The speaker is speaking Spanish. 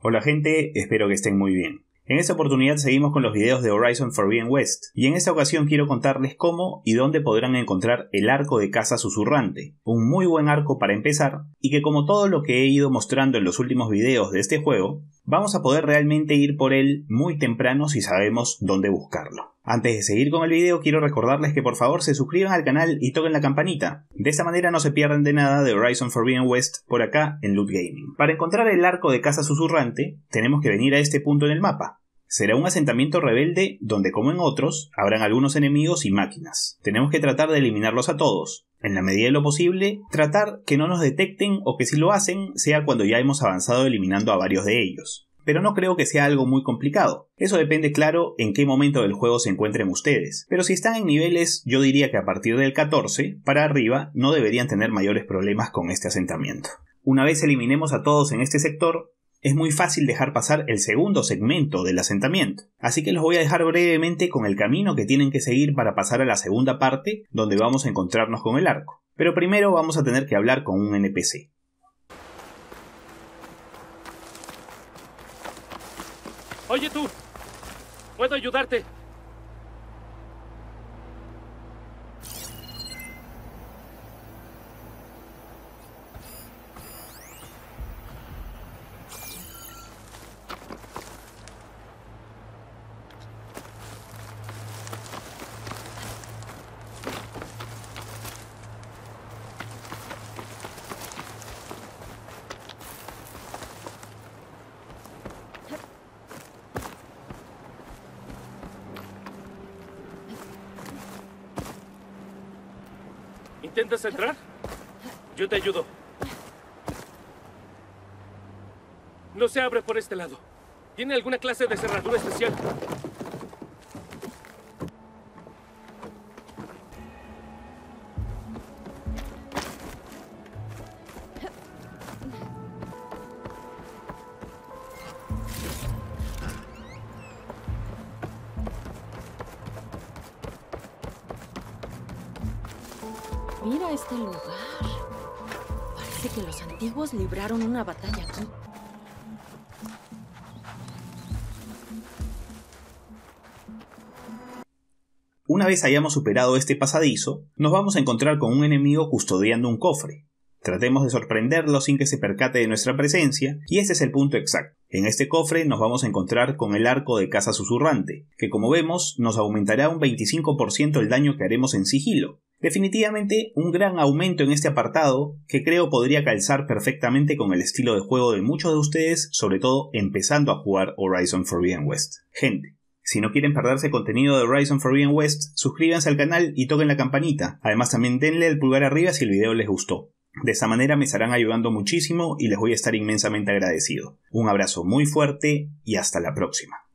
Hola gente, espero que estén muy bien. En esta oportunidad seguimos con los videos de Horizon Forbidden West, y en esta ocasión quiero contarles cómo y dónde podrán encontrar el arco de caza susurrante, un muy buen arco para empezar, y que como todo lo que he ido mostrando en los últimos videos de este juego, vamos a poder realmente ir por él muy temprano si sabemos dónde buscarlo. Antes de seguir con el video quiero recordarles que por favor se suscriban al canal y toquen la campanita. De esta manera no se pierden de nada de Horizon Forbidden West por acá en Loot Gaming. Para encontrar el arco de casa susurrante tenemos que venir a este punto en el mapa, será un asentamiento rebelde donde, como en otros, habrán algunos enemigos y máquinas. Tenemos que tratar de eliminarlos a todos, en la medida de lo posible, tratar que no nos detecten o que si lo hacen sea cuando ya hemos avanzado eliminando a varios de ellos. Pero no creo que sea algo muy complicado. Eso depende claro en qué momento del juego se encuentren ustedes. Pero si están en niveles, yo diría que a partir del 14 para arriba no deberían tener mayores problemas con este asentamiento. Una vez eliminemos a todos en este sector, es muy fácil dejar pasar el segundo segmento del asentamiento, así que los voy a dejar brevemente con el camino que tienen que seguir para pasar a la segunda parte donde vamos a encontrarnos con el arco. Pero primero vamos a tener que hablar con un NPC. Oye tú, puedo ayudarte. ¿Intentas entrar? Yo te ayudo. No se abre por este lado. Tiene alguna clase de cerradura especial. Mira este lugar. Parece que los antiguos libraron una batalla aquí. Una vez hayamos superado este pasadizo, nos vamos a encontrar con un enemigo custodiando un cofre. Tratemos de sorprenderlo sin que se percate de nuestra presencia, y ese es el punto exacto. En este cofre nos vamos a encontrar con el arco de caza susurrante, que como vemos nos aumentará un 25% el daño que haremos en sigilo, Definitivamente un gran aumento en este apartado que creo podría calzar perfectamente con el estilo de juego de muchos de ustedes, sobre todo empezando a jugar Horizon Forbidden West. Gente, si no quieren perderse contenido de Horizon Forbidden West, suscríbanse al canal y toquen la campanita. Además también denle el pulgar arriba si el video les gustó. De esa manera me estarán ayudando muchísimo y les voy a estar inmensamente agradecido. Un abrazo muy fuerte y hasta la próxima.